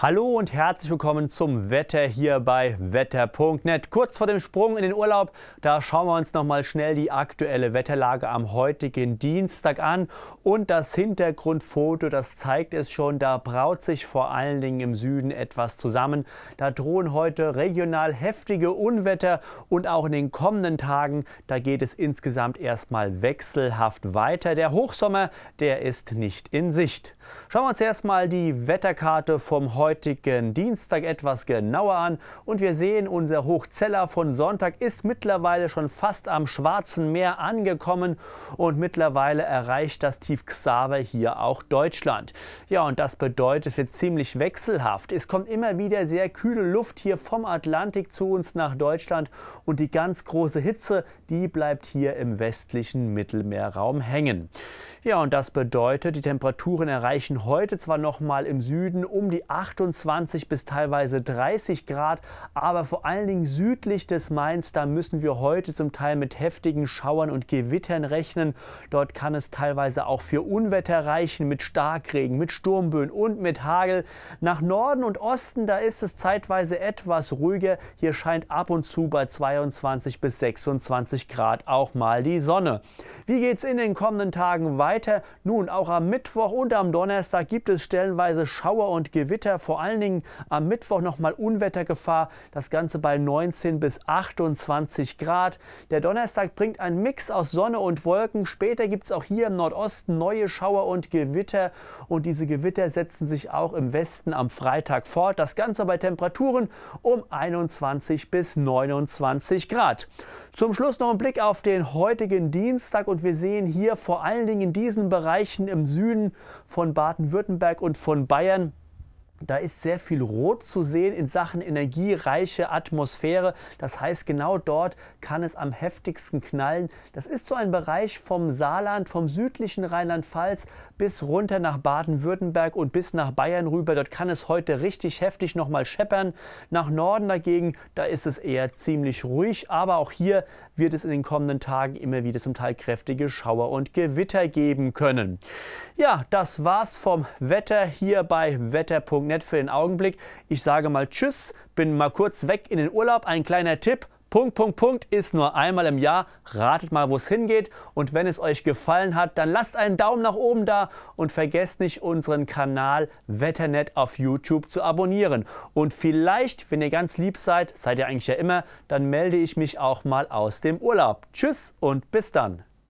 Hallo und herzlich willkommen zum Wetter hier bei wetter.net. Kurz vor dem Sprung in den Urlaub, da schauen wir uns nochmal schnell die aktuelle Wetterlage am heutigen Dienstag an. Und das Hintergrundfoto, das zeigt es schon, da braut sich vor allen Dingen im Süden etwas zusammen. Da drohen heute regional heftige Unwetter und auch in den kommenden Tagen, da geht es insgesamt erstmal wechselhaft weiter. Der Hochsommer, der ist nicht in Sicht. Schauen wir uns erstmal die Wetterkarte vom heutigen heutigen Dienstag etwas genauer an und wir sehen, unser Hochzeller von Sonntag ist mittlerweile schon fast am Schwarzen Meer angekommen und mittlerweile erreicht das Tief Xaver hier auch Deutschland. Ja, und das bedeutet, es wird ziemlich wechselhaft. Es kommt immer wieder sehr kühle Luft hier vom Atlantik zu uns nach Deutschland und die ganz große Hitze, die bleibt hier im westlichen Mittelmeerraum hängen. Ja, und das bedeutet, die Temperaturen erreichen heute zwar noch mal im Süden um die 8 28 bis teilweise 30 Grad, aber vor allen Dingen südlich des Mainz, da müssen wir heute zum Teil mit heftigen Schauern und Gewittern rechnen. Dort kann es teilweise auch für Unwetter reichen mit Starkregen, mit Sturmböen und mit Hagel. Nach Norden und Osten, da ist es zeitweise etwas ruhiger. Hier scheint ab und zu bei 22 bis 26 Grad auch mal die Sonne. Wie geht es in den kommenden Tagen weiter? Nun, auch am Mittwoch und am Donnerstag gibt es stellenweise Schauer und Gewitter vor allen Dingen am Mittwoch nochmal Unwettergefahr. Das Ganze bei 19 bis 28 Grad. Der Donnerstag bringt einen Mix aus Sonne und Wolken. Später gibt es auch hier im Nordosten neue Schauer und Gewitter. Und diese Gewitter setzen sich auch im Westen am Freitag fort. Das Ganze bei Temperaturen um 21 bis 29 Grad. Zum Schluss noch ein Blick auf den heutigen Dienstag. Und wir sehen hier vor allen Dingen in diesen Bereichen im Süden von Baden-Württemberg und von Bayern da ist sehr viel Rot zu sehen in Sachen energiereiche Atmosphäre. Das heißt, genau dort kann es am heftigsten knallen. Das ist so ein Bereich vom Saarland, vom südlichen Rheinland-Pfalz bis runter nach Baden-Württemberg und bis nach Bayern rüber. Dort kann es heute richtig heftig nochmal scheppern. Nach Norden dagegen, da ist es eher ziemlich ruhig. Aber auch hier wird es in den kommenden Tagen immer wieder zum Teil kräftige Schauer und Gewitter geben können. Ja, das war's vom Wetter hier bei Wetterpunkt nett für den Augenblick. Ich sage mal Tschüss, bin mal kurz weg in den Urlaub. Ein kleiner Tipp. Punkt, Punkt, Punkt ist nur einmal im Jahr. Ratet mal, wo es hingeht. Und wenn es euch gefallen hat, dann lasst einen Daumen nach oben da und vergesst nicht, unseren Kanal Wetternet auf YouTube zu abonnieren. Und vielleicht, wenn ihr ganz lieb seid, seid ihr eigentlich ja immer, dann melde ich mich auch mal aus dem Urlaub. Tschüss und bis dann.